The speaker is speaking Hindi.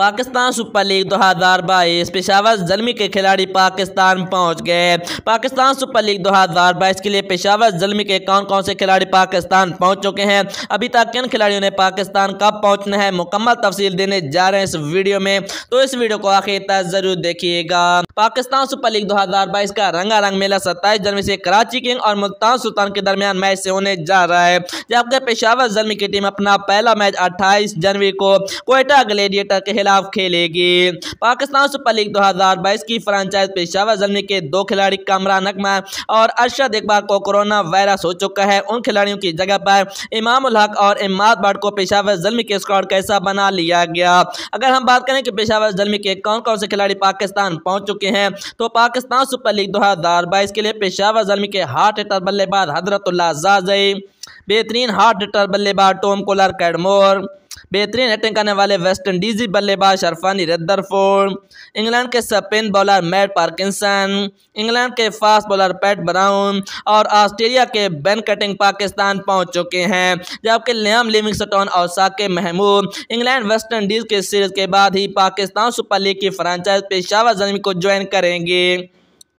पाकिस्तान सुपर लीग दो हज़ार बाईस पेशावर जलमी के खिलाड़ी पाकिस्तान पहुँच गए पाकिस्तान सुपर लीग दो हज़ार बाईस के लिए पेशावर जलमी के कौन कौन से खिलाड़ी पाकिस्तान पहुंच चुके हैं अभी तक किन खिलाड़ियों ने पाकिस्तान कब पहुँचना है मुकम्मल तफसील देने जा रहे हैं इस वीडियो में तो इस वीडियो को आखिर तक ज़रूर देखिएगा पाकिस्तान सुपर लीग दो हज़ार बाईस का रंगारंग मेला सत्ताईस जनवरी से कराची किंग और मुल्तान सुल्तान के दरमियान मैच से होने जा रहा है जबकि पेशावर जलमी की टीम अपना पहला मैच अट्ठाईस जनवरी को कोयटा ग्लेडिएटर के खिलाफ खिलाफ खेलेगी पाकिस्तान सुपर लीग 2022 की फ्रांचाइज पेशावर जलमी के दो खिलाड़ी कामरान अकमा और अरशद इकबाल को कोरोना वायरस हो चुका है उन खिलाड़ियों की जगह पर इमाम हक और इमाद भट्ट को पेशावर जलमी के स्कॉड कैसा बना लिया गया अगर हम बात करें कि पेशावर जलमी के कौन कौन से खिलाड़ी पाकिस्तान पहुंच चुके हैं तो पाकिस्तान सुपर लीग दो के लिए पेशावर जलमी के हार्ट हिटर बल्लेबाज हजरतुल्ला जाजई बेहतरीन हार्ट डटर बल्लेबाज टॉम कोलर कैडमोर बेहतरीन एटिंग करने वाले वेस्ट इंडीजी बल्लेबाज शरफानी रदरफोर्ड इंग्लैंड के spin bowler Matt Parkinson England के फास्ट बॉलर पैट ब्राउन और ऑस्ट्रेलिया के बेन कटिंग पाकिस्तान पहुंच चुके हैं जबकि लियाम स्टोन और Saqib Mahmood England West Indies के सीरीज के बाद ही पाकिस्तान सुपर लीग की फ्रांचाइज पेशावर जमीन को ज्वाइन करेंगे